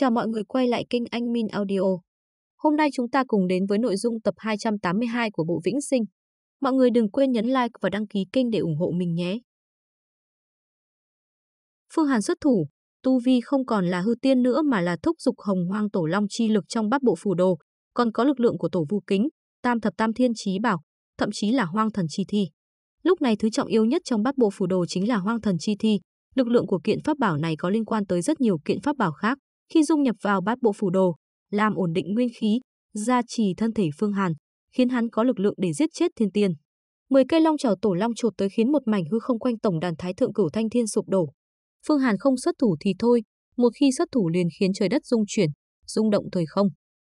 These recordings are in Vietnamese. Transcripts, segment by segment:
Chào mọi người quay lại kênh Anh Min Audio. Hôm nay chúng ta cùng đến với nội dung tập 282 của bộ Vĩnh Sinh. Mọi người đừng quên nhấn like và đăng ký kênh để ủng hộ mình nhé. Phương Hàn xuất thủ, tu vi không còn là hư tiên nữa mà là thúc dục hồng hoang tổ long chi lực trong bát bộ phù đồ, còn có lực lượng của tổ vu kính, tam thập tam thiên chí bảo, thậm chí là hoang thần chi thi. Lúc này thứ trọng yếu nhất trong bát bộ phù đồ chính là hoang thần chi thi, lực lượng của kiện pháp bảo này có liên quan tới rất nhiều kiện pháp bảo khác khi dung nhập vào bát bộ phủ đồ, làm ổn định nguyên khí, gia trì thân thể Phương Hàn, khiến hắn có lực lượng để giết chết thiên tiên. Mười cây long trảo tổ long chột tới khiến một mảnh hư không quanh tổng đàn thái thượng cửu thanh thiên sụp đổ. Phương Hàn không xuất thủ thì thôi, một khi xuất thủ liền khiến trời đất rung chuyển, rung động thời không.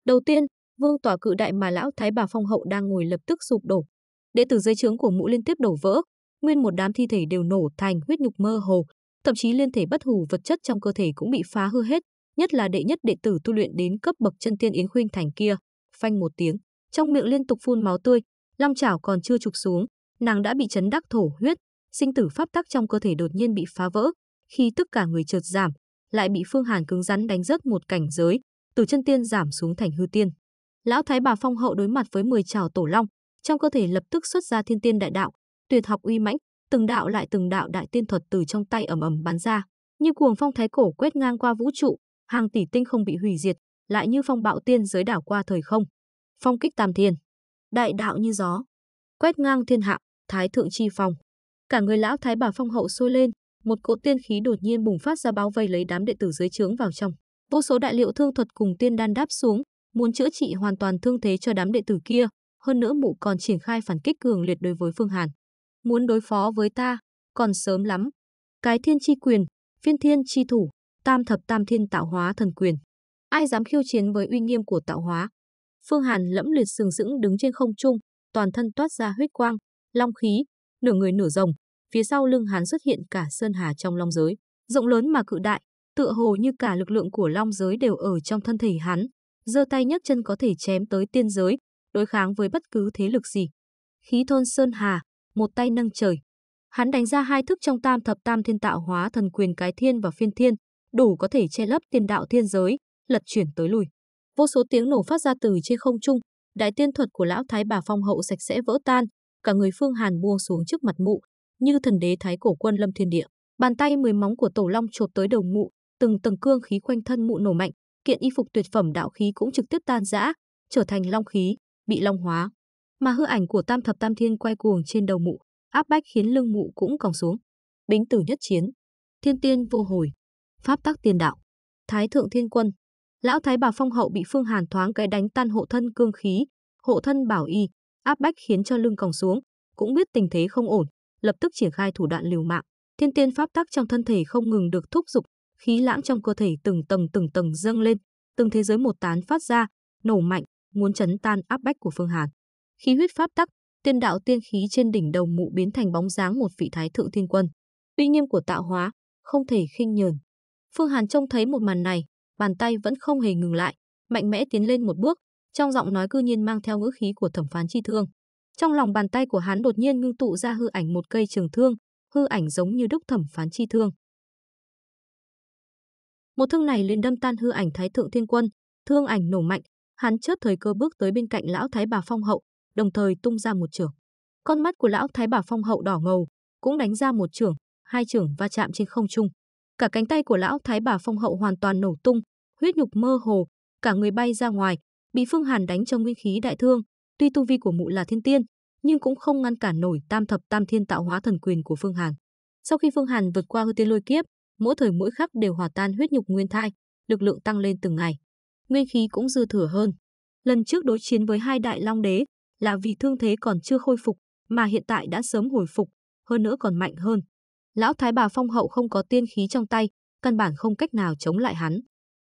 Đầu tiên, vương tòa cự đại mà lão thái bà phong hậu đang ngồi lập tức sụp đổ. Đệ tử dây trướng của mũ liên tiếp đổ vỡ, nguyên một đám thi thể đều nổ thành huyết nhục mơ hồ, thậm chí liên thể bất hủ vật chất trong cơ thể cũng bị phá hư hết, nhất là đệ nhất đệ tử tu luyện đến cấp bậc chân tiên yến khuynh thành kia, phanh một tiếng, trong miệng liên tục phun máu tươi, long chảo còn chưa trục xuống, nàng đã bị chấn đắc thổ huyết, sinh tử pháp tắc trong cơ thể đột nhiên bị phá vỡ, khi tất cả người chợt giảm, lại bị Phương Hàn cứng rắn đánh rớt một cảnh giới, từ chân tiên giảm xuống thành hư tiên. Lão thái bà Phong hậu đối mặt với 10 trảo tổ long, trong cơ thể lập tức xuất ra thiên tiên đại đạo, tuyệt học uy mãnh, từng đạo lại từng đạo đại tiên thuật từ trong tay ầm ầm bắn ra, như cuồng phong thái cổ quét ngang qua vũ trụ, hàng tỷ tinh không bị hủy diệt, lại như phong bạo tiên giới đảo qua thời không. Phong kích tam thiên, đại đạo như gió, quét ngang thiên hạ, thái thượng chi phong. Cả người lão thái bà phong hậu sôi lên, một cỗ tiên khí đột nhiên bùng phát ra bao vây lấy đám đệ tử dưới trướng vào trong. Vô số đại liệu thương thuật cùng tiên đan đáp xuống, muốn chữa trị hoàn toàn thương thế cho đám đệ tử kia, hơn nữa mụ còn triển khai phản kích cường liệt đối với Phương Hàn. Muốn đối phó với ta, còn sớm lắm. Cái thiên chi quyền, phiên thiên chi thủ, tam thập tam thiên tạo hóa thần quyền. Ai dám khiêu chiến với uy nghiêm của tạo hóa? Phương Hàn lẫm liệt sừng sững đứng trên không trung, toàn thân toát ra huyết quang, long khí, nửa người nửa rồng, phía sau lưng hắn xuất hiện cả sơn hà trong long giới, rộng lớn mà cự đại, tựa hồ như cả lực lượng của long giới đều ở trong thân thể hắn, giơ tay nhấc chân có thể chém tới tiên giới, đối kháng với bất cứ thế lực gì. Khí thôn sơn hà, một tay nâng trời. Hắn đánh ra hai thức trong Tam thập Tam thiên tạo hóa thần quyền cái thiên và phiên thiên, đủ có thể che lấp tiên đạo thiên giới, lật chuyển tới lui Vô số tiếng nổ phát ra từ trên không trung, đại tiên thuật của lão thái bà phong hậu sạch sẽ vỡ tan, cả người Phương Hàn buông xuống trước mặt mụ, như thần đế thái cổ quân lâm thiên địa. Bàn tay mười móng của tổ long chộp tới đầu mụ, từng tầng cương khí quanh thân mụ nổ mạnh, kiện y phục tuyệt phẩm đạo khí cũng trực tiếp tan rã, trở thành long khí, bị long hóa. Mà hư ảnh của Tam thập Tam thiên quay cuồng trên đầu mụ, áp bách khiến lưng mụ cũng còng xuống. Bính tử nhất chiến, thiên tiên vô hồi pháp tắc tiên đạo. Thái thượng thiên quân, lão thái bà phong hậu bị Phương Hàn thoáng cái đánh tan hộ thân cương khí, hộ thân bảo y, áp bách khiến cho lưng còng xuống, cũng biết tình thế không ổn, lập tức triển khai thủ đoạn liều mạng. Thiên tiên pháp tắc trong thân thể không ngừng được thúc dục, khí lãng trong cơ thể từng tầng từng tầng dâng lên, từng thế giới một tán phát ra, nổ mạnh, muốn chấn tan áp bách của Phương Hàn. Khí huyết pháp tắc, tiên đạo tiên khí trên đỉnh đầu mụ biến thành bóng dáng một vị thái thượng thiên quân. Uy nghiêm của tạo hóa không thể khinh nhờn. Phương Hàn trông thấy một màn này, bàn tay vẫn không hề ngừng lại, mạnh mẽ tiến lên một bước, trong giọng nói cư nhiên mang theo ngữ khí của thẩm phán chi thương. Trong lòng bàn tay của hắn đột nhiên ngưng tụ ra hư ảnh một cây trường thương, hư ảnh giống như đúc thẩm phán chi thương. Một thương này liền đâm tan hư ảnh Thái Thượng Thiên Quân, thương ảnh nổ mạnh, hắn chớp thời cơ bước tới bên cạnh lão Thái bà Phong Hậu, đồng thời tung ra một trường. Con mắt của lão Thái bà Phong Hậu đỏ ngầu, cũng đánh ra một trường, hai trường va chạm trên không trung. Cả cánh tay của lão thái bà phong hậu hoàn toàn nổ tung, huyết nhục mơ hồ, cả người bay ra ngoài, bị Phương Hàn đánh cho nguyên khí đại thương. Tuy tu vi của mụ là thiên tiên, nhưng cũng không ngăn cản nổi tam thập tam thiên tạo hóa thần quyền của Phương Hàn. Sau khi Phương Hàn vượt qua hư tiên lôi kiếp, mỗi thời mỗi khắc đều hòa tan huyết nhục nguyên thai, lực lượng tăng lên từng ngày. Nguyên khí cũng dư thừa hơn. Lần trước đối chiến với hai đại long đế là vì thương thế còn chưa khôi phục, mà hiện tại đã sớm hồi phục, hơn nữa còn mạnh hơn lão thái bà phong hậu không có tiên khí trong tay, căn bản không cách nào chống lại hắn.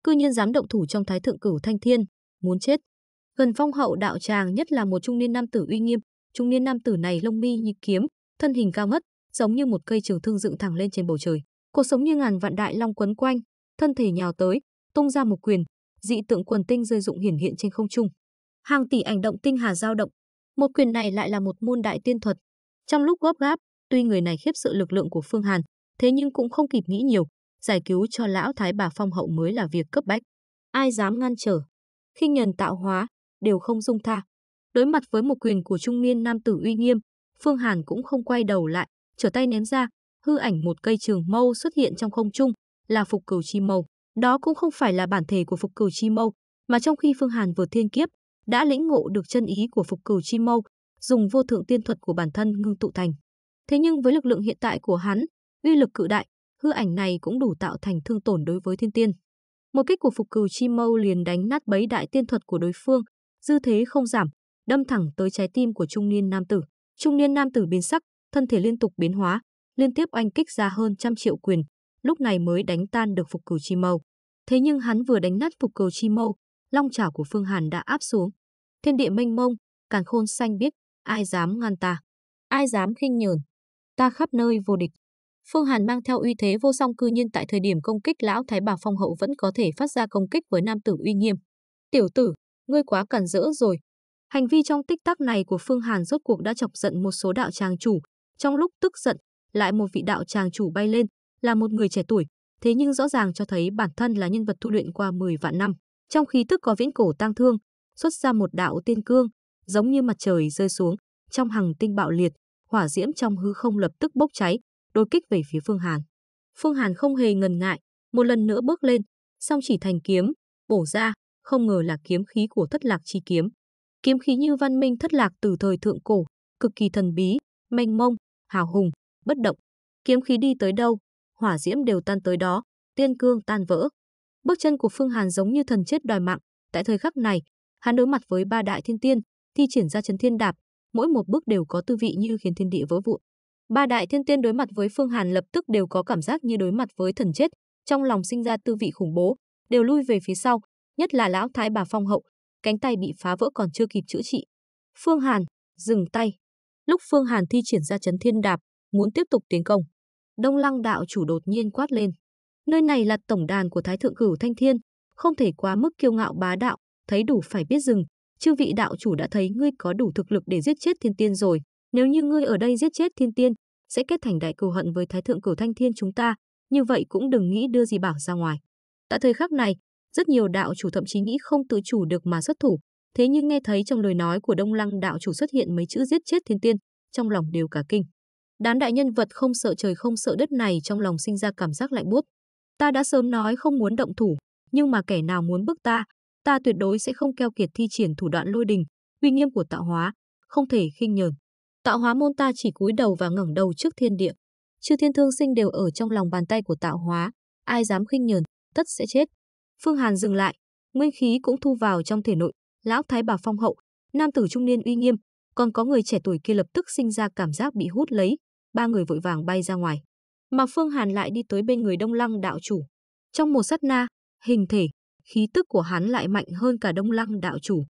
Cư nhiên dám động thủ trong thái thượng cửu thanh thiên, muốn chết. Gần phong hậu đạo tràng nhất là một trung niên nam tử uy nghiêm, trung niên nam tử này lông mi như kiếm, thân hình cao ngất, giống như một cây trường thương dựng thẳng lên trên bầu trời. Cuộc sống như ngàn vạn đại long quấn quanh, thân thể nhào tới, tung ra một quyền, dị tượng quần tinh rơi dụng hiển hiện trên không trung. Hàng tỷ ảnh động tinh hà dao động, một quyền này lại là một môn đại tiên thuật. Trong lúc góp gáp, Tuy người này khiếp sợ lực lượng của Phương Hàn, thế nhưng cũng không kịp nghĩ nhiều, giải cứu cho lão thái bà phong hậu mới là việc cấp bách. Ai dám ngăn trở, Khi nhần tạo hóa, đều không dung tha. Đối mặt với một quyền của trung niên nam tử uy nghiêm, Phương Hàn cũng không quay đầu lại, trở tay ném ra, hư ảnh một cây trường mâu xuất hiện trong không trung, là phục cửu chi mâu. Đó cũng không phải là bản thể của phục cửu chi mâu, mà trong khi Phương Hàn vừa thiên kiếp, đã lĩnh ngộ được chân ý của phục cửu chi mâu, dùng vô thượng tiên thuật của bản thân ngưng tụ thành. Thế nhưng với lực lượng hiện tại của hắn, uy lực cự đại, hư ảnh này cũng đủ tạo thành thương tổn đối với thiên tiên. Một kích của phục cừu chi mâu liền đánh nát bấy đại tiên thuật của đối phương, dư thế không giảm, đâm thẳng tới trái tim của trung niên nam tử. Trung niên nam tử biến sắc, thân thể liên tục biến hóa, liên tiếp oanh kích ra hơn trăm triệu quyền, lúc này mới đánh tan được phục cừu chi mâu. Thế nhưng hắn vừa đánh nát phục cừu chi mâu, long chảo của Phương Hàn đã áp xuống. Thiên địa mênh mông, càn khôn xanh biết, ai dám ngăn ta, ai dám khinh nhờn ta khắp nơi vô địch. Phương Hàn mang theo uy thế vô song cư nhiên tại thời điểm công kích lão Thái bà Phong hậu vẫn có thể phát ra công kích với nam tử uy nghiêm. "Tiểu tử, ngươi quá cẩn rỡ rồi." Hành vi trong tích tắc này của Phương Hàn rốt cuộc đã chọc giận một số đạo tràng chủ, trong lúc tức giận, lại một vị đạo tràng chủ bay lên, là một người trẻ tuổi, thế nhưng rõ ràng cho thấy bản thân là nhân vật tu luyện qua 10 vạn năm, trong khí tức có viễn cổ tang thương, xuất ra một đạo tiên cương, giống như mặt trời rơi xuống, trong hằng tinh bạo liệt, hỏa diễm trong hư không lập tức bốc cháy, đối kích về phía Phương Hàn. Phương Hàn không hề ngần ngại, một lần nữa bước lên, song chỉ thành kiếm, bổ ra, không ngờ là kiếm khí của thất lạc chi kiếm. Kiếm khí như văn minh thất lạc từ thời thượng cổ, cực kỳ thần bí, mênh mông, hào hùng, bất động. Kiếm khí đi tới đâu, hỏa diễm đều tan tới đó, tiên cương tan vỡ. Bước chân của Phương Hàn giống như thần chết đòi mạng, tại thời khắc này, hắn đối mặt với ba đại thiên tiên, thi triển ra chấn thiên đạp, mỗi một bước đều có tư vị như khiến thiên địa vỡ vụn. Ba đại thiên tiên đối mặt với Phương Hàn lập tức đều có cảm giác như đối mặt với thần chết, trong lòng sinh ra tư vị khủng bố, đều lui về phía sau, nhất là lão thái bà Phong Hậu, cánh tay bị phá vỡ còn chưa kịp chữa trị. Phương Hàn dừng tay. Lúc Phương Hàn thi triển ra chấn thiên đạp, muốn tiếp tục tiến công, Đông Lăng đạo chủ đột nhiên quát lên. Nơi này là tổng đàn của Thái thượng cửu Thanh Thiên, không thể quá mức kiêu ngạo bá đạo, thấy đủ phải biết dừng, chư vị đạo chủ đã thấy ngươi có đủ thực lực để giết chết thiên tiên rồi. Nếu như ngươi ở đây giết chết thiên tiên, sẽ kết thành đại cừu hận với thái thượng cửu thanh thiên chúng ta, như vậy cũng đừng nghĩ đưa gì bảo ra ngoài. Tại thời khắc này, rất nhiều đạo chủ thậm chí nghĩ không tự chủ được mà xuất thủ, thế nhưng nghe thấy trong lời nói của Đông Lăng đạo chủ xuất hiện mấy chữ giết chết thiên tiên, trong lòng đều cả kinh. Đám đại nhân vật không sợ trời không sợ đất này trong lòng sinh ra cảm giác lạnh buốt. Ta đã sớm nói không muốn động thủ, nhưng mà kẻ nào muốn bức ta, ta tuyệt đối sẽ không keo kiệt thi triển thủ đoạn lôi đình, uy nghiêm của tạo hóa, không thể khinh nhờn. Tạo hóa môn ta chỉ cúi đầu và ngẩng đầu trước thiên địa. Chư thiên thương sinh đều ở trong lòng bàn tay của tạo hóa, ai dám khinh nhờn, tất sẽ chết. Phương Hàn dừng lại, nguyên khí cũng thu vào trong thể nội, lão thái bà phong hậu, nam tử trung niên uy nghiêm, còn có người trẻ tuổi kia lập tức sinh ra cảm giác bị hút lấy, ba người vội vàng bay ra ngoài. Mà Phương Hàn lại đi tới bên người Đông Lăng đạo chủ. Trong một sát na, hình thể, khí tức của hắn lại mạnh hơn cả Đông Lăng đạo chủ.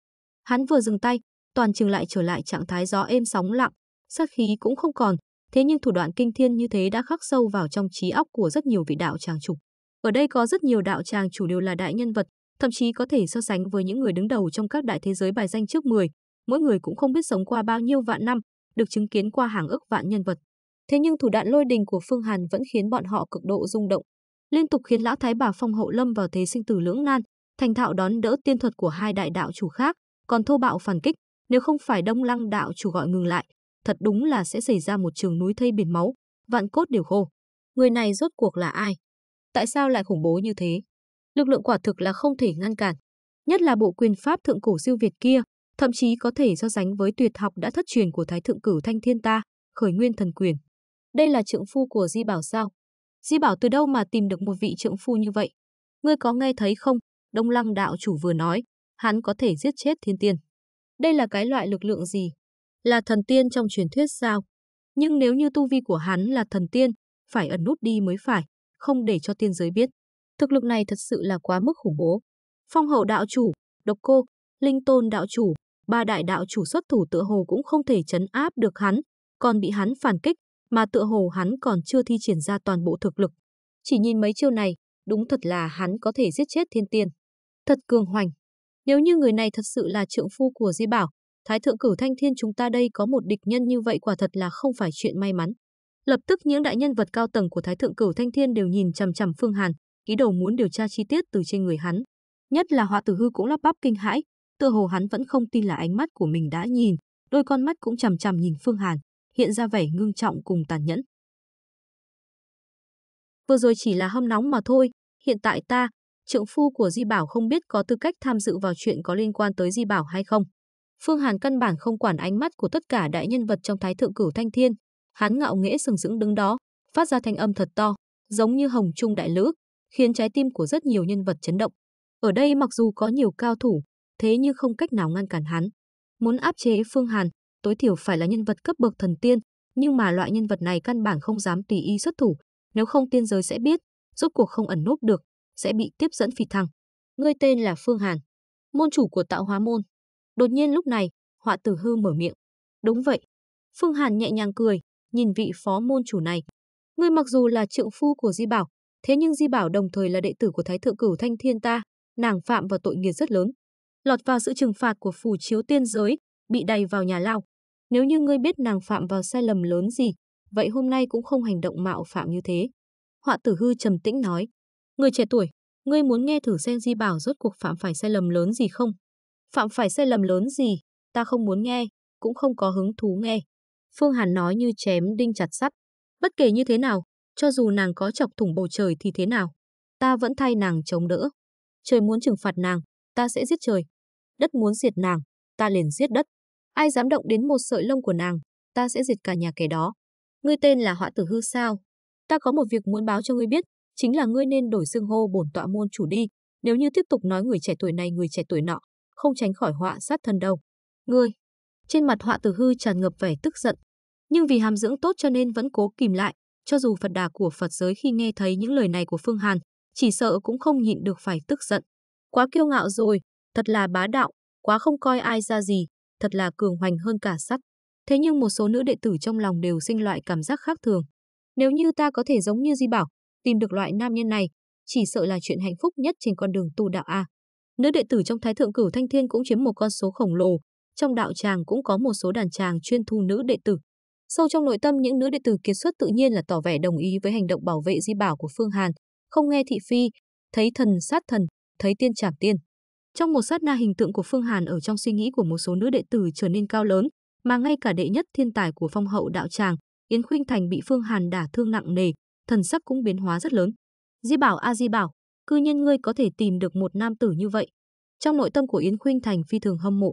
Hắn vừa dừng tay, toàn trường lại trở lại trạng thái gió êm sóng lặng, sát khí cũng không còn, thế nhưng thủ đoạn kinh thiên như thế đã khắc sâu vào trong trí óc của rất nhiều vị đạo tràng chủ. Ở đây có rất nhiều đạo tràng chủ đều là đại nhân vật, thậm chí có thể so sánh với những người đứng đầu trong các đại thế giới bài danh trước 10, mỗi người cũng không biết sống qua bao nhiêu vạn năm, được chứng kiến qua hàng ức vạn nhân vật. Thế nhưng thủ đoạn lôi đình của Phương Hàn vẫn khiến bọn họ cực độ rung động, liên tục khiến lão thái bà phong hậu lâm vào thế sinh tử lưỡng nan, thành thạo đón đỡ tiên thuật của hai đại đạo chủ khác, còn thô bạo phản kích, nếu không phải Đông Lăng đạo chủ gọi ngừng lại, thật đúng là sẽ xảy ra một trường núi thây biển máu, vạn cốt đều khô. Người này rốt cuộc là ai? Tại sao lại khủng bố như thế? Lực lượng quả thực là không thể ngăn cản, nhất là bộ quyền pháp thượng cổ siêu việt kia, thậm chí có thể so sánh với tuyệt học đã thất truyền của Thái thượng cửu Thanh Thiên ta, khởi nguyên thần quyền. Đây là trượng phu của Di Bảo sao? Di bảo từ đâu mà tìm được một vị trượng phu như vậy? Ngươi có nghe thấy không? Đông Lăng đạo chủ vừa nói, hắn có thể giết chết thiên tiên. Đây là cái loại lực lượng gì? Là thần tiên trong truyền thuyết sao? Nhưng nếu như tu vi của hắn là thần tiên, phải ẩn nút đi mới phải, không để cho tiên giới biết. Thực lực này thật sự là quá mức khủng bố. Phong hậu đạo chủ, độc cô, linh tôn đạo chủ, ba đại đạo chủ xuất thủ tựa hồ cũng không thể chấn áp được hắn, còn bị hắn phản kích, mà tựa hồ hắn còn chưa thi triển ra toàn bộ thực lực. Chỉ nhìn mấy chiêu này, đúng thật là hắn có thể giết chết thiên tiên. Thật cường hoành. Nếu như người này thật sự là trượng phu của Di Bảo, Thái thượng cửu thanh thiên chúng ta đây có một địch nhân như vậy quả thật là không phải chuyện may mắn. Lập tức những đại nhân vật cao tầng của Thái thượng cửu thanh thiên đều nhìn chằm chằm Phương Hàn, ý đầu muốn điều tra chi tiết từ trên người hắn. Nhất là Họa Tử Hư cũng lắp bắp kinh hãi, tựa hồ hắn vẫn không tin là ánh mắt của mình đã nhìn, đôi con mắt cũng chằm chằm nhìn Phương Hàn, hiện ra vẻ ngưng trọng cùng tàn nhẫn. Vừa rồi chỉ là hâm nóng mà thôi, hiện tại ta, trượng phu của Di Bảo không biết có tư cách tham dự vào chuyện có liên quan tới Di Bảo hay không. Phương Hàn căn bản không quản ánh mắt của tất cả đại nhân vật trong thái thượng cửu thanh thiên. Hán ngạo nghễ sừng sững đứng đó, phát ra thanh âm thật to, giống như hồng trung đại lữ, khiến trái tim của rất nhiều nhân vật chấn động. Ở đây mặc dù có nhiều cao thủ, thế nhưng không cách nào ngăn cản hắn. Muốn áp chế Phương Hàn, tối thiểu phải là nhân vật cấp bậc thần tiên, nhưng mà loại nhân vật này căn bản không dám tùy ý xuất thủ, nếu không tiên giới sẽ biết, rốt cuộc không ẩn núp được, sẽ bị tiếp dẫn phỉ thăng. Ngươi tên là Phương Hàn, môn chủ của tạo hóa môn. Đột nhiên lúc này, họa tử hư mở miệng. Đúng vậy. Phương Hàn nhẹ nhàng cười, nhìn vị phó môn chủ này. Ngươi mặc dù là trượng phu của Di Bảo, thế nhưng Di Bảo đồng thời là đệ tử của Thái Thượng Cửu Thanh Thiên ta, nàng phạm vào tội nghiệt rất lớn. Lọt vào sự trừng phạt của phủ chiếu tiên giới, bị đầy vào nhà lao. Nếu như ngươi biết nàng phạm vào sai lầm lớn gì, vậy hôm nay cũng không hành động mạo phạm như thế. Họa tử hư trầm tĩnh nói, người trẻ tuổi, ngươi muốn nghe thử xem Di Bảo rốt cuộc phạm phải sai lầm lớn gì không? Phạm phải sai lầm lớn gì, ta không muốn nghe, cũng không có hứng thú nghe. Phương Hàn nói như chém đinh chặt sắt. Bất kể như thế nào, cho dù nàng có chọc thủng bầu trời thì thế nào, ta vẫn thay nàng chống đỡ. Trời muốn trừng phạt nàng, ta sẽ giết trời. Đất muốn diệt nàng, ta liền giết đất. Ai dám động đến một sợi lông của nàng, ta sẽ diệt cả nhà kẻ đó. Ngươi tên là Họa Tử Hư sao? Ta có một việc muốn báo cho ngươi biết, chính là ngươi nên đổi xưng hô bổn tọa môn chủ đi, nếu như tiếp tục nói người trẻ tuổi này người trẻ tuổi nọ, không tránh khỏi họa sát thân đâu. Ngươi! Trên mặt Họa Tử Hư tràn ngập vẻ tức giận, nhưng vì hàm dưỡng tốt cho nên vẫn cố kìm lại, cho dù Phật đà của Phật giới khi nghe thấy những lời này của Phương Hàn, chỉ sợ cũng không nhịn được phải tức giận. Quá kiêu ngạo rồi, thật là bá đạo, quá không coi ai ra gì, thật là cường hoành hơn cả sắt. Thế nhưng một số nữ đệ tử trong lòng đều sinh loại cảm giác khác thường. Nếu như ta có thể giống như Di Bảo, tìm được loại nam nhân này, chỉ sợ là chuyện hạnh phúc nhất trên con đường tu đạo a. Nữ đệ tử trong Thái thượng cửu Thanh Thiên cũng chiếm một con số khổng lồ, trong đạo tràng cũng có một số đàn tràng chuyên thu nữ đệ tử. Sâu trong nội tâm những nữ đệ tử kiệt xuất tự nhiên là tỏ vẻ đồng ý với hành động bảo vệ Di Bảo của Phương Hàn, không nghe thị phi, thấy thần sát thần, thấy tiên trảm tiên. Trong một sát na hình tượng của Phương Hàn ở trong suy nghĩ của một số nữ đệ tử trở nên cao lớn, mà ngay cả đệ nhất thiên tài của phong hậu đạo tràng, Yến Khuynh Thành bị Phương Hàn đả thương nặng nề, thần sắc cũng biến hóa rất lớn. Di bảo a Di bảo, cư nhiên ngươi có thể tìm được một nam tử như vậy. Trong nội tâm của Yến Khuynh Thành phi thường hâm mộ.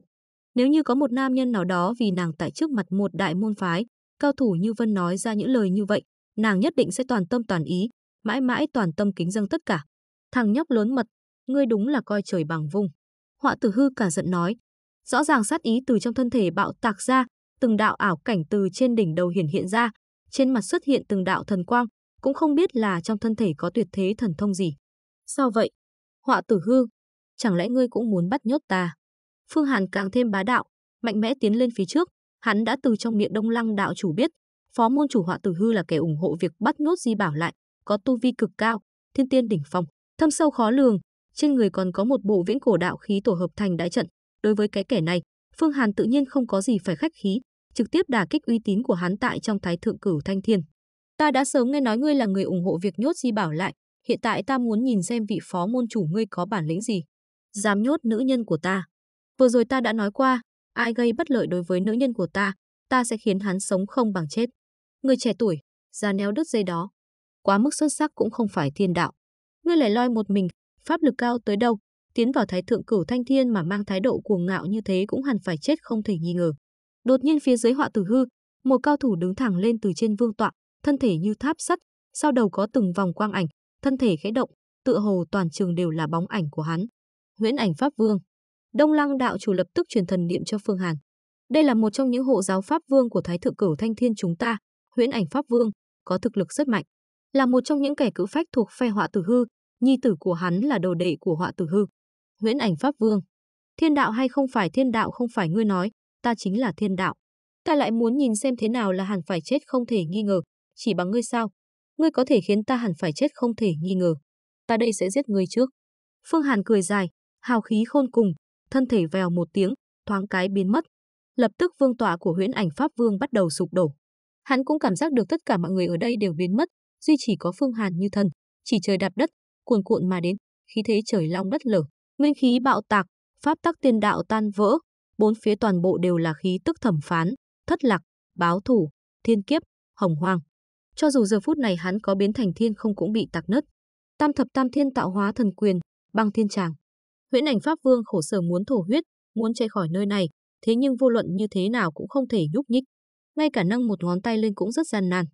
Nếu như có một nam nhân nào đó vì nàng tại trước mặt một đại môn phái, cao thủ như Vân nói ra những lời như vậy, nàng nhất định sẽ toàn tâm toàn ý, mãi mãi toàn tâm kính dâng tất cả. Thằng nhóc lớn mật, ngươi đúng là coi trời bằng vung. Họa tử hư cả giận nói, rõ ràng sát ý từ trong thân thể bạo tạc ra, từng đạo ảo cảnh từ trên đỉnh đầu hiển hiện ra, trên mặt xuất hiện từng đạo thần quang, cũng không biết là trong thân thể có tuyệt thế thần thông gì. Sao vậy? Họa tử hư, chẳng lẽ ngươi cũng muốn bắt nhốt ta? Phương Hàn càng thêm bá đạo, mạnh mẽ tiến lên phía trước, hắn đã từ trong miệng đông lăng đạo chủ biết, phó môn chủ họa tử hư là kẻ ủng hộ việc bắt nhốt di bảo lại, có tu vi cực cao, thiên tiên đỉnh phong, thâm sâu khó lường, trên người còn có một bộ viễn cổ đạo khí tổ hợp thành đại trận. Đối với cái kẻ này, Phương Hàn tự nhiên không có gì phải khách khí, trực tiếp đả kích uy tín của hắn tại trong Thái Thượng Cửu Thanh Thiên. Ta đã sớm nghe nói ngươi là người ủng hộ việc nhốt Di Bảo lại, hiện tại ta muốn nhìn xem vị phó môn chủ ngươi có bản lĩnh gì. Dám nhốt nữ nhân của ta. Vừa rồi ta đã nói qua, ai gây bất lợi đối với nữ nhân của ta, ta sẽ khiến hắn sống không bằng chết. Người trẻ tuổi, già néo đứt dây đó. Quá mức xuất sắc cũng không phải thiên đạo. Ngươi lại loi một mình, pháp lực cao tới đâu, tiến vào thái thượng cửu thanh thiên mà mang thái độ cuồng ngạo như thế cũng hẳn phải chết không thể nghi ngờ. Đột nhiên phía dưới họa tử hư, một cao thủ đứng thẳng lên từ trên vương tọa, thân thể như tháp sắt, sau đầu có từng vòng quang ảnh, thân thể khẽ động, tựa hồ toàn trường đều là bóng ảnh của hắn. Huyễn ảnh pháp vương. Đông Lăng đạo chủ lập tức truyền thần niệm cho Phương Hàn. Đây là một trong những hộ giáo pháp vương của Thái thượng cửu Thanh Thiên chúng ta, Huyễn ảnh pháp vương, có thực lực rất mạnh, là một trong những kẻ cự phách thuộc phe họa tử hư, nhi tử của hắn là đồ đệ của họa tử hư. Nguyễn Ảnh Pháp Vương, thiên đạo hay không phải thiên đạo không phải ngươi nói, ta chính là thiên đạo. Ta lại muốn nhìn xem thế nào là hẳn phải chết không thể nghi ngờ, chỉ bằng ngươi sao? Ngươi có thể khiến ta hẳn phải chết không thể nghi ngờ. Ta đây sẽ giết ngươi trước. Phương Hàn cười dài, hào khí khôn cùng, thân thể vèo một tiếng, thoáng cái biến mất. Lập tức vương tọa của huyễn ảnh Pháp Vương bắt đầu sụp đổ. Hắn cũng cảm giác được tất cả mọi người ở đây đều biến mất, duy chỉ có Phương Hàn như thần, chỉ trời đạp đất, cuồn cuộn mà đến, khí thế trời long đất lở, nguyên khí bạo tạc, pháp tắc tiên đạo tan vỡ, bốn phía toàn bộ đều là khí tức thẩm phán, thất lạc, báo thủ, thiên kiếp, hồng hoang. Cho dù giờ phút này hắn có biến thành thiên không cũng bị tạc nứt. Tam thập tam thiên tạo hóa thần quyền, băng thiên tràng. Huyễn ảnh pháp vương khổ sở muốn thổ huyết, muốn chạy khỏi nơi này, thế nhưng vô luận như thế nào cũng không thể nhúc nhích. Ngay cả nâng một ngón tay lên cũng rất gian nan.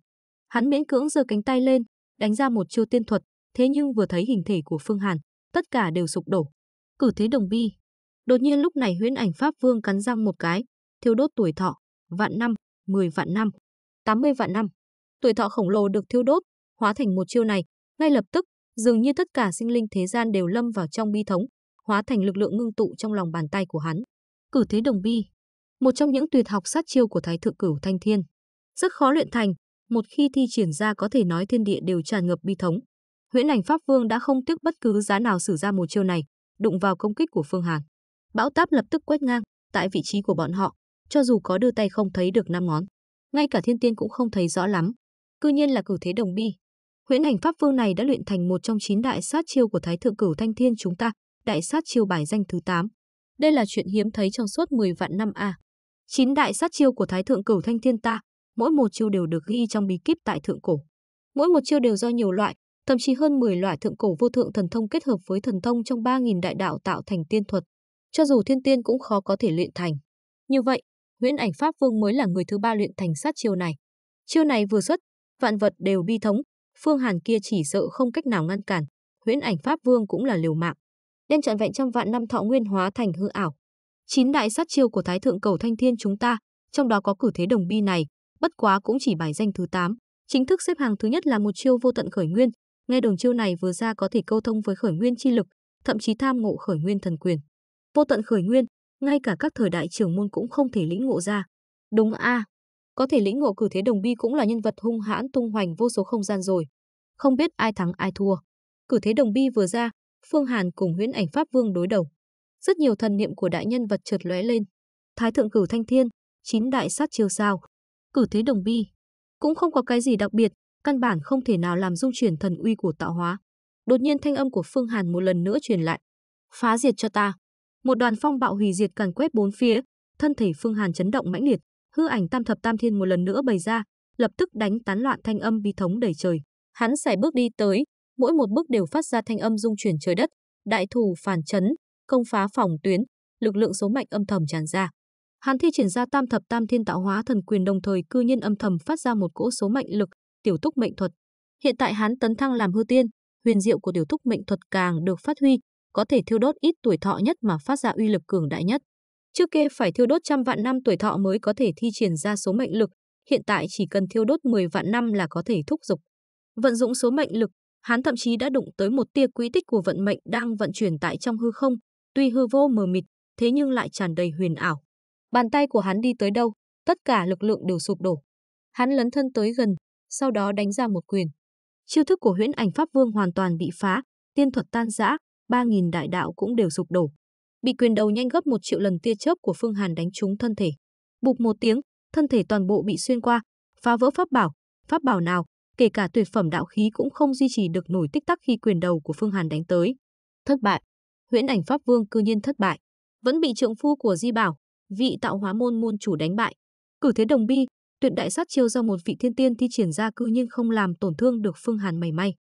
Hắn miễn cưỡng giơ cánh tay lên, đánh ra một chiêu tiên thuật, thế nhưng vừa thấy hình thể của Phương Hàn, tất cả đều sụp đổ. Cử thế đồng bi. Đột nhiên lúc này huyễn ảnh Pháp Vương cắn răng một cái, thiêu đốt tuổi thọ, vạn năm, 10 vạn năm, 80 vạn năm. Tuổi thọ khổng lồ được thiêu đốt, hóa thành một chiêu này, ngay lập tức, dường như tất cả sinh linh thế gian đều lâm vào trong bi thống, hóa thành lực lượng ngưng tụ trong lòng bàn tay của hắn. Cử thế đồng bi, một trong những tuyệt học sát chiêu của Thái thượng cửu Thanh Thiên, rất khó luyện thành, một khi thi triển ra có thể nói thiên địa đều tràn ngập bi thống. Huyễn ảnh Pháp Vương đã không tiếc bất cứ giá nào sử ra một chiêu này, đụng vào công kích của Phương Hàn. Bão táp lập tức quét ngang tại vị trí của bọn họ, cho dù có đưa tay không thấy được năm ngón, ngay cả thiên tiên cũng không thấy rõ lắm. Cư nhiên là cử thế đồng bi. Huyễn ảnh Pháp Vương này đã luyện thành một trong chín đại sát chiêu của Thái Thượng Cửu Thanh Thiên chúng ta, đại sát chiêu bài danh thứ 8. Đây là chuyện hiếm thấy trong suốt 10 vạn năm a. Chín đại sát chiêu của Thái Thượng Cửu Thanh Thiên ta, mỗi một chiêu đều được ghi trong bí kíp tại thượng cổ. Mỗi một chiêu đều do nhiều loại, thậm chí hơn 10 loại thượng cổ vô thượng thần thông kết hợp với thần thông trong 3.000 đại đạo tạo thành tiên thuật. Cho dù thiên tiên cũng khó có thể luyện thành. Như vậy, Nguyễn Ảnh Pháp Vương mới là người thứ ba luyện thành sát chiêu này. Chiêu này vừa xuất, vạn vật đều bi thống, Phương Hàn kia chỉ sợ không cách nào ngăn cản. Huyễn Ảnh Pháp Vương cũng là liều mạng, đem trọn vẹn trăm vạn năm thọ nguyên hóa thành hư ảo. Chín đại sát chiêu của Thái thượng cầu Thanh Thiên chúng ta, trong đó có cử thế đồng bi này, bất quá cũng chỉ bài danh thứ 8, chính thức xếp hàng thứ nhất là một chiêu vô tận khởi nguyên, Nghe đồng chiêu này vừa ra có thể câu thông với khởi nguyên chi lực, thậm chí tham ngộ khởi nguyên thần quyền. Vô tận khởi nguyên, ngay cả các thời đại trưởng môn cũng không thể lĩnh ngộ ra. Đúng a, có thể lĩnh ngộ cử thế đồng bi cũng là nhân vật hung hãn tung hoành vô số không gian rồi. Không biết ai thắng ai thua. Cử thế đồng bi vừa ra, Phương Hàn cùng huyễn ảnh Pháp Vương đối đầu. Rất nhiều thần niệm của đại nhân vật trượt lóe lên. Thái thượng cửu thanh thiên, chín đại sát chiêu sao. Cử thế đồng bi. Cũng không có cái gì đặc biệt, căn bản không thể nào làm dung chuyển thần uy của tạo hóa. Đột nhiên thanh âm của Phương Hàn một lần nữa truyền lại. Phá diệt cho ta. Một đoàn phong bạo hủy diệt càn quét bốn phía, thân thể Phương Hàn chấn động mãnh liệt, hư ảnh tam thập tam thiên một lần nữa bày ra, lập tức đánh tán loạn thanh âm bi thống đầy trời. Hắn sải bước đi tới, mỗi một bước đều phát ra thanh âm dung chuyển trời đất, đại thủ phản chấn, công phá phòng tuyến, lực lượng số mệnh âm thầm tràn ra. Hắn thi triển ra tam thập tam thiên tạo hóa thần quyền đồng thời cư nhiên âm thầm phát ra một cỗ số mệnh lực tiểu thúc mệnh thuật. Hiện tại hắn tấn thăng làm hư tiên, huyền diệu của tiểu thúc mệnh thuật càng được phát huy, có thể thiêu đốt ít tuổi thọ nhất mà phát ra uy lực cường đại nhất. Trước kia phải thiêu đốt trăm vạn năm tuổi thọ mới có thể thi triển ra số mệnh lực, hiện tại chỉ cần thiêu đốt 10 vạn năm là có thể thúc dục. Vận dụng số mệnh lực, hắn thậm chí đã đụng tới một tia quý tích của vận mệnh đang vận chuyển tại trong hư không, tuy hư vô mờ mịt, thế nhưng lại tràn đầy huyền ảo. Bàn tay của hắn đi tới đâu, tất cả lực lượng đều sụp đổ. Hắn lấn thân tới gần, sau đó đánh ra một quyền. Chiêu thức của huyễn ảnh Pháp Vương hoàn toàn bị phá, tiên thuật tan rã, 3.000 đại đạo cũng đều sụp đổ. Bị quyền đầu nhanh gấp một triệu lần tia chớp của Phương Hàn đánh trúng thân thể. Bụp một tiếng, thân thể toàn bộ bị xuyên qua, phá vỡ pháp bảo, pháp bảo nào, kể cả tuyệt phẩm đạo khí cũng không duy trì được nổi tích tắc khi quyền đầu của Phương Hàn đánh tới. Thất bại. Huyễn ảnh Pháp Vương cư nhiên thất bại, vẫn bị trượng phu của Di Bảo, vị tạo hóa môn môn chủ đánh bại. Cử thế đồng bi, tuyệt đại sát chiêu do một vị thiên tiên thi triển ra cư nhiên không làm tổn thương được Phương Hàn mảy may.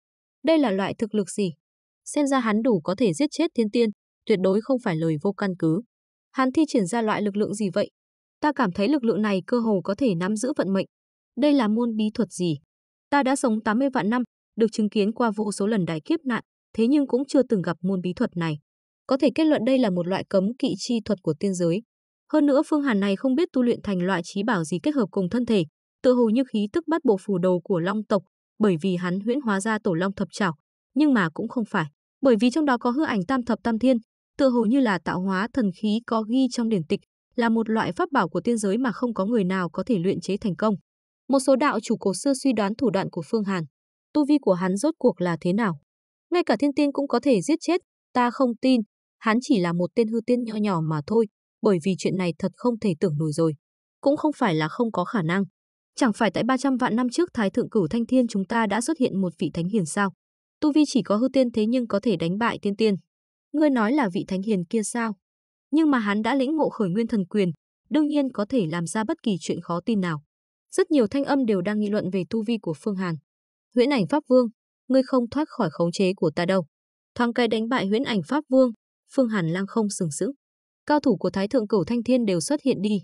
Đây là loại thực lực gì? Xem ra hắn đủ có thể giết chết thiên tiên, tuyệt đối không phải lời vô căn cứ. Hắn thi triển ra loại lực lượng gì vậy? Ta cảm thấy lực lượng này cơ hồ có thể nắm giữ vận mệnh. Đây là môn bí thuật gì? Ta đã sống 80 vạn năm, được chứng kiến qua vô số lần đại kiếp nạn, thế nhưng cũng chưa từng gặp môn bí thuật này. Có thể kết luận đây là một loại cấm kỵ chi thuật của tiên giới. Hơn nữa phương hàn này không biết tu luyện thành loại trí bảo gì kết hợp cùng thân thể, tự hồ như khí tức bắt bộ phù đồ của long tộc, bởi vì hắn huyễn hóa ra tổ long thập trảo, nhưng mà cũng không phải, bởi vì trong đó có hư ảnh tam thập tam thiên, tự hồ như là tạo hóa thần khí có ghi trong điển tịch, là một loại pháp bảo của tiên giới mà không có người nào có thể luyện chế thành công. Một số đạo chủ cổ xưa suy đoán thủ đoạn của Phương Hàn, tu vi của hắn rốt cuộc là thế nào? Ngay cả thiên tiên cũng có thể giết chết, ta không tin, hắn chỉ là một tên hư tiên nhỏ nhỏ mà thôi, bởi vì chuyện này thật không thể tưởng nổi rồi. Cũng không phải là không có khả năng. Chẳng phải tại 300 vạn năm trước Thái Thượng Cửu Thanh Thiên chúng ta đã xuất hiện một vị thánh hiền sao? Tu vi chỉ có hư tiên thế nhưng có thể đánh bại tiên tiên. Ngươi nói là vị thánh hiền kia sao? Nhưng mà hắn đã lĩnh ngộ khởi nguyên thần quyền, đương nhiên có thể làm ra bất kỳ chuyện khó tin nào. Rất nhiều thanh âm đều đang nghị luận về tu vi của Phương Hàn. Huyễn ảnh Pháp Vương, ngươi không thoát khỏi khống chế của ta đâu. Thoáng cái đánh bại Huyễn ảnh Pháp Vương, Phương Hàn Lang không sừng sững cao thủ của Thái Thượng Cửu Thanh Thiên đều xuất hiện đi.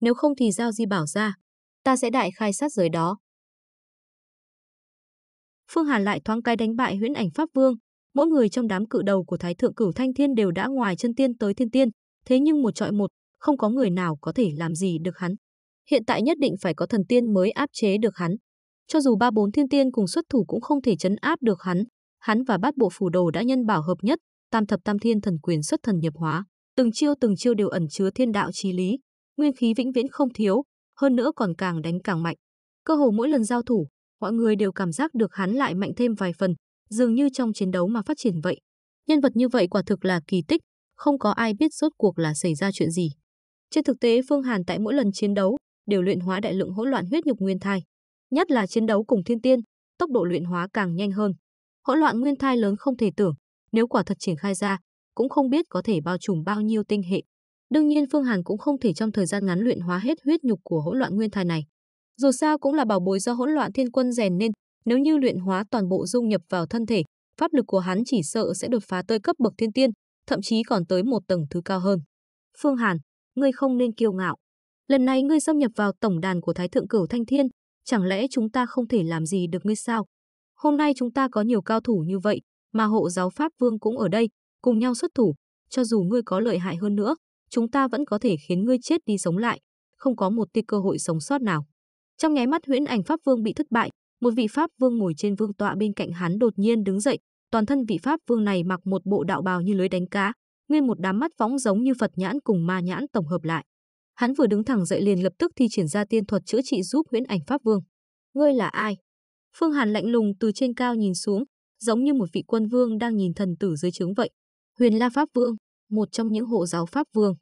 Nếu không thì giao di bảo ra, ta sẽ đại khai sát giới đó. Phương Hàn lại thoáng cái đánh bại huyễn ảnh Pháp Vương. Mỗi người trong đám cự đầu của Thái Thượng Cửu Thanh Thiên đều đã ngoài chân tiên tới thiên tiên, thế nhưng một trọi một, không có người nào có thể làm gì được hắn. Hiện tại nhất định phải có thần tiên mới áp chế được hắn. Cho dù ba bốn thiên tiên cùng xuất thủ cũng không thể chấn áp được hắn, hắn và bát bộ phù đồ đã nhân bảo hợp nhất, tam thập tam thiên thần quyền xuất thần nhập hóa từng chiêu từng chiêu đều ẩn chứa thiên đạo chí lý, nguyên khí vĩnh viễn không thiếu, hơn nữa còn càng đánh càng mạnh. Cơ hồ mỗi lần giao thủ, mọi người đều cảm giác được hắn lại mạnh thêm vài phần, dường như trong chiến đấu mà phát triển vậy. Nhân vật như vậy quả thực là kỳ tích, không có ai biết rốt cuộc là xảy ra chuyện gì. Trên thực tế, Phương Hàn tại mỗi lần chiến đấu đều luyện hóa đại lượng hỗn loạn huyết nhục nguyên thai, nhất là chiến đấu cùng thiên tiên, tốc độ luyện hóa càng nhanh hơn. Hỗn loạn nguyên thai lớn không thể tưởng, nếu quả thật triển khai ra, cũng không biết có thể bao trùm bao nhiêu tinh hệ. Đương nhiên Phương Hàn cũng không thể trong thời gian ngắn luyện hóa hết huyết nhục của hỗn loạn nguyên thai này. Dù sao cũng là bảo bối do hỗn loạn thiên quân rèn nên, nếu như luyện hóa toàn bộ dung nhập vào thân thể, pháp lực của hắn chỉ sợ sẽ đột phá tới cấp bậc thiên tiên, thậm chí còn tới một tầng thứ cao hơn. Phương Hàn, ngươi không nên kiêu ngạo. Lần này ngươi xâm nhập vào tổng đàn của Thái Thượng Cửu Thanh Thiên, chẳng lẽ chúng ta không thể làm gì được ngươi sao? Hôm nay chúng ta có nhiều cao thủ như vậy, mà hộ giáo Pháp Vương cũng ở đây, cùng nhau xuất thủ, cho dù ngươi có lợi hại hơn nữa, chúng ta vẫn có thể khiến ngươi chết đi sống lại, không có một tia cơ hội sống sót nào. Trong nháy mắt huyễn ảnh pháp vương bị thất bại, một vị pháp vương ngồi trên vương tọa bên cạnh hắn đột nhiên đứng dậy, toàn thân vị pháp vương này mặc một bộ đạo bào như lưới đánh cá, nguyên một đám mắt phóng giống như Phật nhãn cùng ma nhãn tổng hợp lại. Hắn vừa đứng thẳng dậy liền lập tức thi triển ra tiên thuật chữa trị giúp huyễn ảnh pháp vương. Ngươi là ai? Phương Hàn lạnh lùng từ trên cao nhìn xuống, giống như một vị quân vương đang nhìn thần tử dưới trướng vậy. Huyền La Pháp Vương, một trong những hộ giáo Pháp Vương.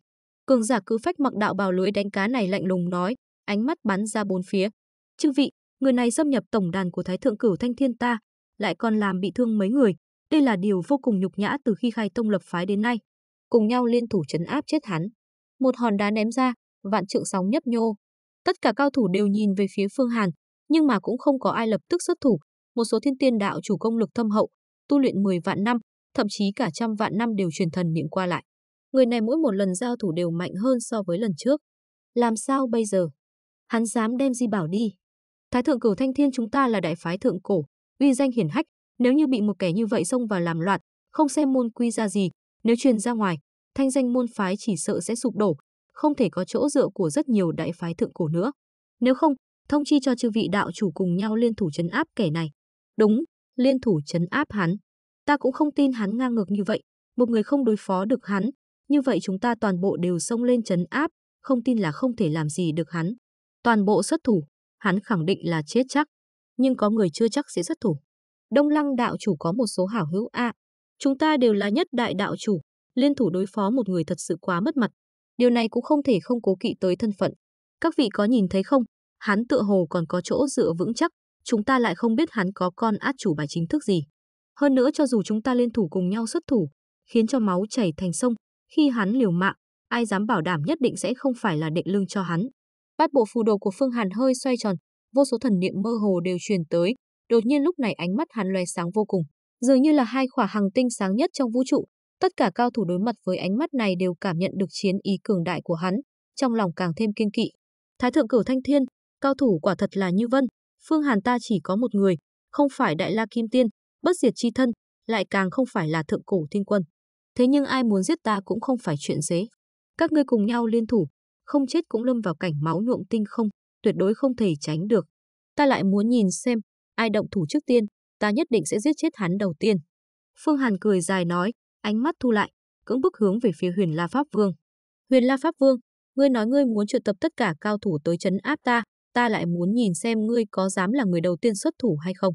Cường giả cứ phách mặc đạo bào lưới đánh cá này lạnh lùng nói, ánh mắt bắn ra bốn phía. Chư vị, người này xâm nhập tổng đàn của Thái Thượng Cửu Thanh Thiên ta, lại còn làm bị thương mấy người. Đây là điều vô cùng nhục nhã từ khi khai tông lập phái đến nay. Cùng nhau liên thủ chấn áp chết hắn. Một hòn đá ném ra, vạn trượng sóng nhấp nhô. Tất cả cao thủ đều nhìn về phía Phương Hàn, nhưng mà cũng không có ai lập tức xuất thủ. Một số thiên tiên đạo chủ công lực thâm hậu, tu luyện 10 vạn năm, thậm chí cả trăm vạn năm đều truyền thần niệm qua lại. Người này mỗi một lần giao thủ đều mạnh hơn so với lần trước. Làm sao bây giờ? Hắn dám đem di bảo đi. Thái thượng cửu thanh thiên chúng ta là đại phái thượng cổ, uy danh hiển hách, nếu như bị một kẻ như vậy xông vào làm loạn, không xem môn quy ra gì, nếu truyền ra ngoài, thanh danh môn phái chỉ sợ sẽ sụp đổ, không thể có chỗ dựa của rất nhiều đại phái thượng cổ nữa. Nếu không, thông chi cho chư vị đạo chủ cùng nhau liên thủ chấn áp kẻ này. Đúng, liên thủ chấn áp hắn. Ta cũng không tin hắn ngang ngược như vậy, một người không đối phó được hắn, như vậy chúng ta toàn bộ đều xông lên chấn áp, không tin là không thể làm gì được hắn. Toàn bộ xuất thủ, hắn khẳng định là chết chắc, nhưng có người chưa chắc sẽ xuất thủ. Đông Lăng đạo chủ có một số hảo hữu a, à. chúng ta đều là nhất đại đạo chủ, liên thủ đối phó một người thật sự quá mất mặt. Điều này cũng không thể không cố kỵ tới thân phận. Các vị có nhìn thấy không? Hắn tựa hồ còn có chỗ dựa vững chắc, chúng ta lại không biết hắn có con át chủ bài chính thức gì. Hơn nữa cho dù chúng ta liên thủ cùng nhau xuất thủ, khiến cho máu chảy thành sông, khi hắn liều mạng, ai dám bảo đảm nhất định sẽ không phải là đệ lương cho hắn. Bát bộ phù đồ của Phương Hàn hơi xoay tròn, vô số thần niệm mơ hồ đều truyền tới, đột nhiên lúc này ánh mắt hắn lóe sáng vô cùng, dường như là hai khỏa hằng tinh sáng nhất trong vũ trụ, tất cả cao thủ đối mặt với ánh mắt này đều cảm nhận được chiến ý cường đại của hắn, trong lòng càng thêm kiên kỵ. Thái thượng cửu Thanh Thiên, cao thủ quả thật là như vân, Phương Hàn ta chỉ có một người, không phải Đại La Kim Tiên, bất diệt chi thân, lại càng không phải là thượng cổ thiên quân. Thế nhưng ai muốn giết ta cũng không phải chuyện dễ. Các ngươi cùng nhau liên thủ, không chết cũng lâm vào cảnh máu nhuộm tinh không, tuyệt đối không thể tránh được. Ta lại muốn nhìn xem, ai động thủ trước tiên, ta nhất định sẽ giết chết hắn đầu tiên. Phương Hàn cười dài nói, ánh mắt thu lại, cưỡng bức hướng về phía Huyền La Pháp Vương. Huyền La Pháp Vương, ngươi nói ngươi muốn triệu tập tất cả cao thủ tới chấn áp ta, ta lại muốn nhìn xem ngươi có dám là người đầu tiên xuất thủ hay không.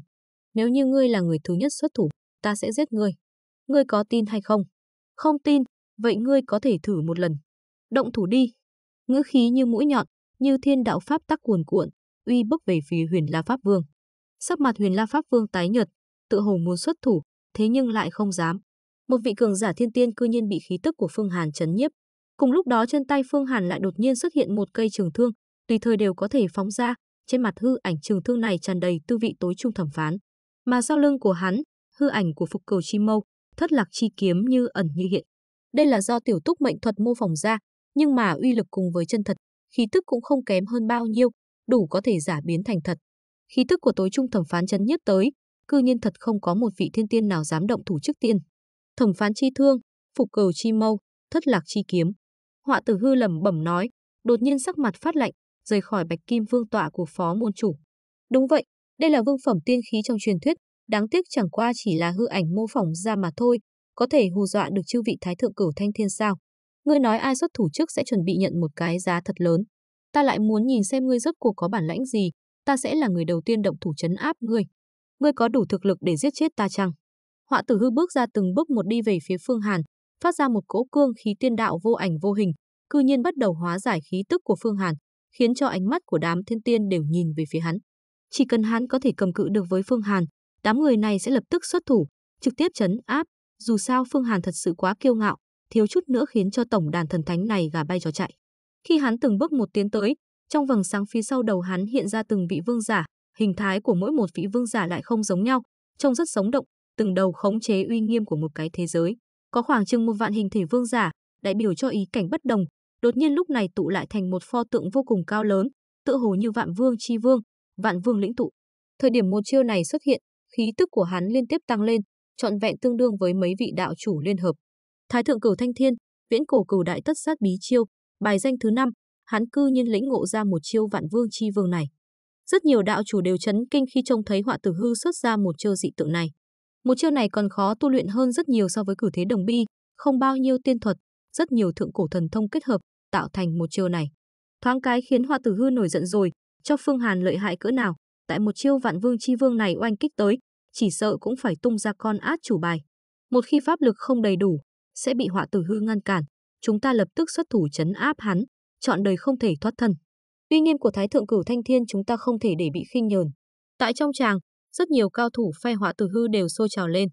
Nếu như ngươi là người thứ nhất xuất thủ, ta sẽ giết ngươi. Ngươi có tin hay không? Không tin, vậy ngươi có thể thử một lần. Động thủ đi. Ngữ khí như mũi nhọn, như thiên đạo pháp tắc cuồn cuộn, uy bức về phía Huyền La Pháp Vương. Sắc mặt Huyền La Pháp Vương tái nhợt, tự hồ muốn xuất thủ, thế nhưng lại không dám. Một vị cường giả thiên tiên cư nhiên bị khí tức của Phương Hàn chấn nhiếp. Cùng lúc đó trên tay Phương Hàn lại đột nhiên xuất hiện một cây trường thương, tùy thời đều có thể phóng ra, trên mặt hư ảnh trường thương này tràn đầy tư vị tối trung thẩm phán mà sau lưng của hắn, hư ảnh của phục cầu chi mâu, thất lạc chi kiếm như ẩn như hiện. Đây là do tiểu túc mệnh thuật mô phỏng ra, nhưng mà uy lực cùng với chân thật, khí tức cũng không kém hơn bao nhiêu, đủ có thể giả biến thành thật. Khí tức của tối trung thẩm phán chấn nhất tới, cư nhiên thật không có một vị thiên tiên nào dám động thủ trước tiên. Thẩm phán chi thương, phục cầu chi mâu, thất lạc chi kiếm. Họa tử hư lầm bẩm nói, đột nhiên sắc mặt phát lạnh, rời khỏi bạch kim vương tọa của phó môn chủ. Đúng vậy, đây là vương phẩm tiên khí trong truyền thuyết, đáng tiếc chẳng qua chỉ là hư ảnh mô phỏng ra mà thôi, có thể hù dọa được chư vị thái thượng cửu thanh thiên sao? Ngươi nói ai xuất thủ trước sẽ chuẩn bị nhận một cái giá thật lớn. Ta lại muốn nhìn xem ngươi rốt cuộc có bản lãnh gì, ta sẽ là người đầu tiên động thủ chấn áp ngươi. Ngươi có đủ thực lực để giết chết ta chăng? Họa Tử Hư bước ra từng bước một đi về phía Phương Hàn, phát ra một cỗ cương khí tiên đạo vô ảnh vô hình, cư nhiên bắt đầu hóa giải khí tức của Phương Hàn, khiến cho ánh mắt của đám thiên tiên đều nhìn về phía hắn. Chỉ cần hắn có thể cầm cự được với Phương Hàn, đám người này sẽ lập tức xuất thủ, trực tiếp chấn áp. Dù sao Phương Hàn thật sự quá kiêu ngạo, thiếu chút nữa khiến cho tổng đàn thần thánh này gà bay chó chạy. Khi hắn từng bước một tiến tới, trong vầng sáng phía sau đầu hắn hiện ra từng vị vương giả, hình thái của mỗi một vị vương giả lại không giống nhau, trông rất sống động, từng đầu khống chế uy nghiêm của một cái thế giới. Có khoảng chừng một vạn hình thể vương giả, đại biểu cho ý cảnh bất đồng, đột nhiên lúc này tụ lại thành một pho tượng vô cùng cao lớn, tựa hồ như vạn vương chi vương, vạn vương lĩnh tụ. Thời điểm một chiêu này xuất hiện, khí tức của hắn liên tiếp tăng lên, trọn vẹn tương đương với mấy vị đạo chủ liên hợp. Thái thượng cửu thanh thiên, viễn cổ cửu đại tất sát bí chiêu, bài danh thứ 5, hắn cư nhiên lĩnh ngộ ra một chiêu vạn vương chi vương này. Rất nhiều đạo chủ đều chấn kinh khi trông thấy họa tử hư xuất ra một chiêu dị tượng này. Một chiêu này còn khó tu luyện hơn rất nhiều so với cử thế đồng bi, không bao nhiêu tiên thuật, rất nhiều thượng cổ thần thông kết hợp, tạo thành một chiêu này. Thoáng cái khiến họa tử hư nổi giận rồi, cho Phương Hàn lợi hại cỡ nào, tại một chiêu vạn vương chi vương này oanh kích tới, chỉ sợ cũng phải tung ra con át chủ bài. Một khi pháp lực không đầy đủ, sẽ bị họa tử hư ngăn cản, chúng ta lập tức xuất thủ chấn áp hắn, chọn đời không thể thoát thân. Tuy nhiên của Thái Thượng Cửu Thanh Thiên chúng ta không thể để bị khinh nhờn. Tại trong tràng, rất nhiều cao thủ phe họa tử hư đều sôi trào lên.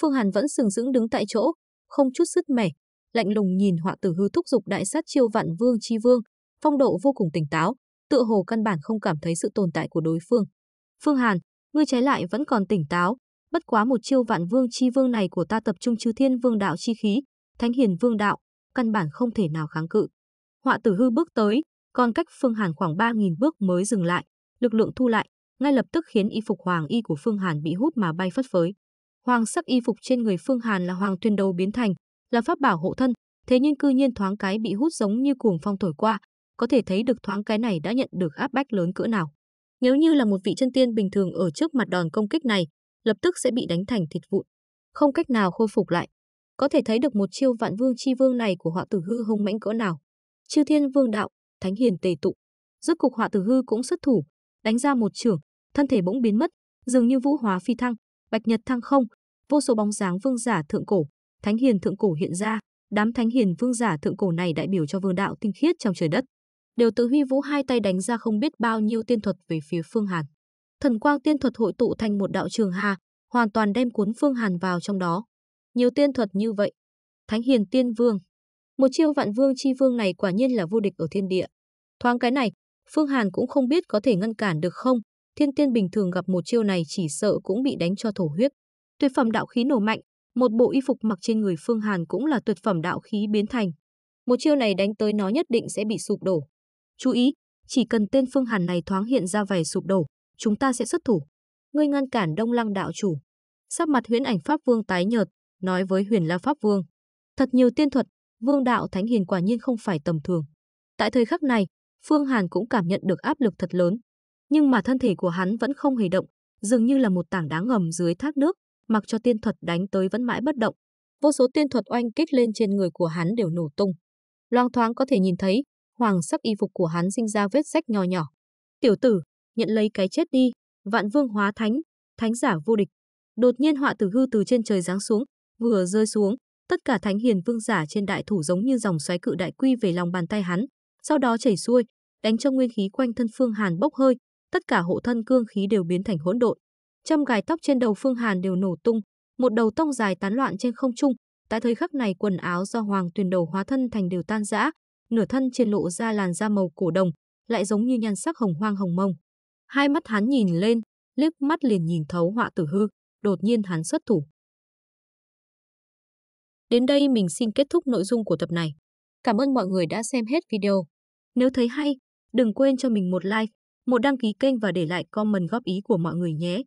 Phương Hàn vẫn sừng sững đứng tại chỗ, không chút sức mẻ, lạnh lùng nhìn họa tử hư thúc giục đại sát chiêu vạn vương chi vương, phong độ vô cùng tỉnh táo, tựa hồ căn bản không cảm thấy sự tồn tại của đối phương. Phương Hàn, ngươi trái lại vẫn còn tỉnh táo, bất quá một chiêu vạn vương chi vương này của ta tập trung chư thiên vương đạo chi khí, thánh hiền vương đạo, căn bản không thể nào kháng cự. Họa tử hư bước tới, còn cách Phương Hàn khoảng 3.000 bước mới dừng lại, lực lượng thu lại, ngay lập tức khiến y phục hoàng y của Phương Hàn bị hút mà bay phất phới. Hoàng sắc y phục trên người Phương Hàn là hoàng tuyên đầu biến thành, là pháp bảo hộ thân, thế nhưng cư nhiên thoáng cái bị hút giống như cuồng phong thổi qua, có thể thấy được thoáng cái này đã nhận được áp bách lớn cỡ nào. Nếu như là một vị chân tiên bình thường ở trước mặt đòn công kích này, lập tức sẽ bị đánh thành thịt vụn, không cách nào khôi phục lại. Có thể thấy được một chiêu vạn vương chi vương này của họa tử hư hung mãnh cỡ nào. Chư thiên vương đạo, thánh hiền tề tụ. Rốt cục họa tử hư cũng xuất thủ, đánh ra một trường, thân thể bỗng biến mất, dường như vũ hóa phi thăng, bạch nhật thăng không, vô số bóng dáng vương giả thượng cổ, thánh hiền thượng cổ hiện ra, đám thánh hiền vương giả thượng cổ này đại biểu cho vương đạo tinh khiết trong trời đất đều tự huy vũ hai tay đánh ra không biết bao nhiêu tiên thuật về phía Phương Hàn. Thần quang tiên thuật hội tụ thành một đạo trường hà, hoàn toàn đem cuốn Phương Hàn vào trong đó. Nhiều tiên thuật như vậy, Thánh Hiền Tiên Vương, một chiêu vạn vương chi vương này quả nhiên là vô địch ở thiên địa. Thoáng cái này, Phương Hàn cũng không biết có thể ngăn cản được không, thiên tiên bình thường gặp một chiêu này chỉ sợ cũng bị đánh cho thổ huyết. Tuyệt phẩm đạo khí nổ mạnh, một bộ y phục mặc trên người Phương Hàn cũng là tuyệt phẩm đạo khí biến thành. Một chiêu này đánh tới nó nhất định sẽ bị sụp đổ. Chú ý, chỉ cần tên Phương Hàn này thoáng hiện ra vẻ sụp đổ, chúng ta sẽ xuất thủ. Ngươi ngăn cản Đông Lăng đạo chủ. Sắc mặt Huyễn Ảnh Pháp Vương tái nhợt, nói với Huyền La Pháp Vương: "Thật nhiều tiên thuật, Vương đạo thánh hiền quả nhiên không phải tầm thường." Tại thời khắc này, Phương Hàn cũng cảm nhận được áp lực thật lớn, nhưng mà thân thể của hắn vẫn không hề động, dường như là một tảng đá ngầm dưới thác nước, mặc cho tiên thuật đánh tới vẫn mãi bất động. Vô số tiên thuật oanh kích lên trên người của hắn đều nổ tung. Loang thoáng có thể nhìn thấy, hoàng sắc y phục của hắn sinh ra vết rách nhỏ nhỏ. Tiểu tử, nhận lấy cái chết đi, vạn vương hóa thánh, thánh giả vô địch. Đột nhiên họa tử hư từ trên trời giáng xuống, vừa rơi xuống, tất cả thánh hiền vương giả trên đại thủ giống như dòng xoáy cự đại quy về lòng bàn tay hắn, sau đó chảy xuôi, đánh cho nguyên khí quanh thân Phương Hàn bốc hơi, tất cả hộ thân cương khí đều biến thành hỗn độn. Trăm gài tóc trên đầu Phương Hàn đều nổ tung, một đầu tông dài tán loạn trên không trung, tại thời khắc này quần áo do Hoàng Tuyền đầu hóa thân thành đều tan rã, nửa thân trên lộ ra làn da màu cổ đồng, lại giống như nhan sắc hồng hoang hồng mông. Hai mắt hắn nhìn lên, liếc mắt liền nhìn thấu họa tử hư, đột nhiên hắn xuất thủ. Đến đây mình xin kết thúc nội dung của tập này. Cảm ơn mọi người đã xem hết video. Nếu thấy hay, đừng quên cho mình một like, một đăng ký kênh và để lại comment góp ý của mọi người nhé.